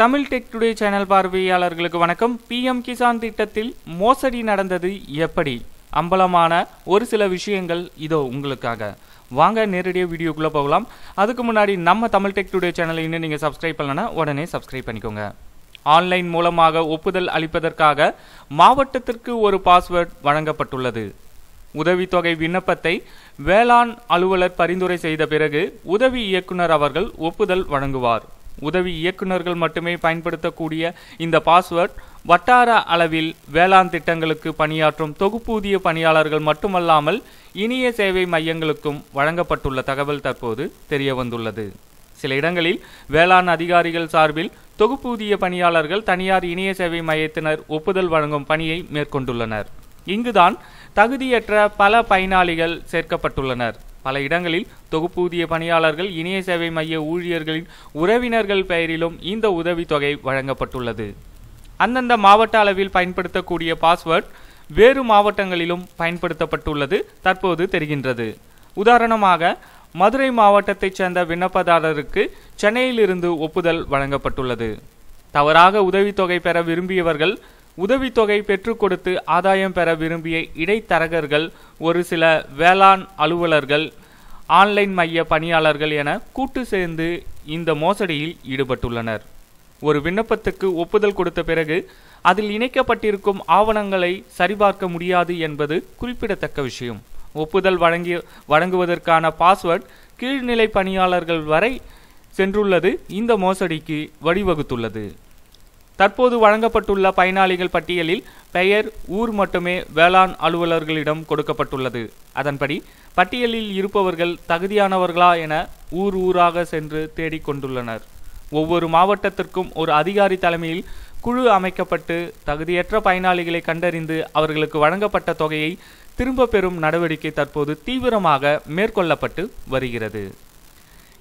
Tamil tech today channel பார்வையாளர்களுக்கு வணக்கம் PM Kisan திட்டத்தில் மோசடி நடந்தது எப்படி அம்பலமான ஒரு சில விஷயங்கள் இதோ உங்களுக்காக வாங்க நேரடியாக வீடியோக்குள்ளே போகலாம் அதுக்கு முன்னாடி நம்ம தமிழ் டெக் டுடே சேனலை இன்னும் நீங்கள் சப்ஸ்கிரைப் பண்ணலன்னா உடனே சப்ஸ்கிரைப் பண்ணிக்கோங்க ஆன்லைன் மூலமாக ஒப்புதல் அளிப்பதற்காக மாவட்டத்திற்கு ஒரு பாஸ்வேர்ட் வழங்கப்பட்டுள்ளது உதவித்தொகை விண்ணப்பத்தை வேளாண் அலுவலர் பரிந்துரை செய்த பிறகு உதவி இயக்குனர் அவர்கள் ஒப்புதல் வழங்குவார் உதவி இயக்குநர்கள் மட்டுமே பயன்படுத்தக்கூடிய இந்த பாஸ்வேர்ட் வட்டார அளவில் வேளாண் திட்டங்களுக்கு பணியாற்றும் தொகுப்பூதிய பணியாளர்கள் மட்டுமல்லாமல் இனிய சேவை மையங்களுக்கும் வழங்கப்பட்டுள்ள தகவல் தற்போது தெரிய வந்துள்ளது சில இடங்களில் வேளாண் அதிகாரிகள் சார்பில் தொகுப்பூதிய பணியாளர்கள் தனியார் இணைய சேவை மையத்தினர் ஒப்புதல் வழங்கும் பணியை மேற்கொண்டுள்ளனர் இங்குதான் தகுதியற்ற பல பயனாளிகள் சேர்க்கப்பட்டுள்ளனர் பல இடங்களில் தொகுப்பூதிய பணியாளர்கள் இணைய சேவை மைய ஊழியர்களின் உறவினர்கள் பெயரிலும் இந்த உதவித்தொகை வழங்கப்பட்டுள்ளது அந்தந்த மாவட்ட அளவில் பயன்படுத்தக்கூடிய பாஸ்வேர்ட் வேறு மாவட்டங்களிலும் பயன்படுத்தப்பட்டுள்ளது தற்போது தெரிகின்றது உதாரணமாக மதுரை மாவட்டத்தைச் சேர்ந்த விண்ணப்பதாரருக்கு சென்னையிலிருந்து ஒப்புதல் வழங்கப்பட்டுள்ளது தவறாக உதவித்தொகை பெற விரும்பியவர்கள் உதவித்தொகை பெற்றுக் கொடுத்து ஆதாயம் பெற விரும்பிய இடைத்தரகர்கள் ஒரு சில வேளாண் அலுவலர்கள் ஆன்லைன் மைய பணியாளர்கள் என கூட்டு சேர்ந்து இந்த மோசடியில் ஈடுபட்டுள்ளனர் ஒரு விண்ணப்பத்துக்கு ஒப்புதல் கொடுத்த பிறகு அதில் இணைக்கப்பட்டிருக்கும் ஆவணங்களை சரிபார்க்க முடியாது என்பது குறிப்பிடத்தக்க விஷயம் ஒப்புதல் வழங்கி வழங்குவதற்கான பாஸ்வேர்ட் கீழ்நிலை பணியாளர்கள் வரை சென்றுள்ளது இந்த மோசடிக்கு வழிவகுத்துள்ளது தற்போது வழங்கப்பட்டுள்ள பயனாளிகள் பட்டியலில் பெயர் ஊர் மட்டுமே வேளாண் அலுவலர்களிடம் கொடுக்கப்பட்டுள்ளது அதன்படி பட்டியலில் இருப்பவர்கள் தகுதியானவர்களா என ஊர் ஊராக சென்று தேடிக்கொண்டுள்ளனர் ஒவ்வொரு மாவட்டத்திற்கும் ஒரு அதிகாரி தலைமையில் குழு அமைக்கப்பட்டு தகுதியற்ற பயனாளிகளை கண்டறிந்து அவர்களுக்கு வழங்கப்பட்ட தொகையை திரும்ப பெறும் நடவடிக்கை தற்போது தீவிரமாக மேற்கொள்ளப்பட்டு வருகிறது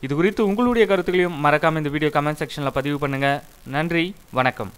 இது குறித்து உங்களுடைய கருத்துக்களையும் மறக்காமல் இந்த வீடியோ கமெண்ட் செக்ஷனில் பதிவு பண்ணுங்கள் நன்றி வணக்கம்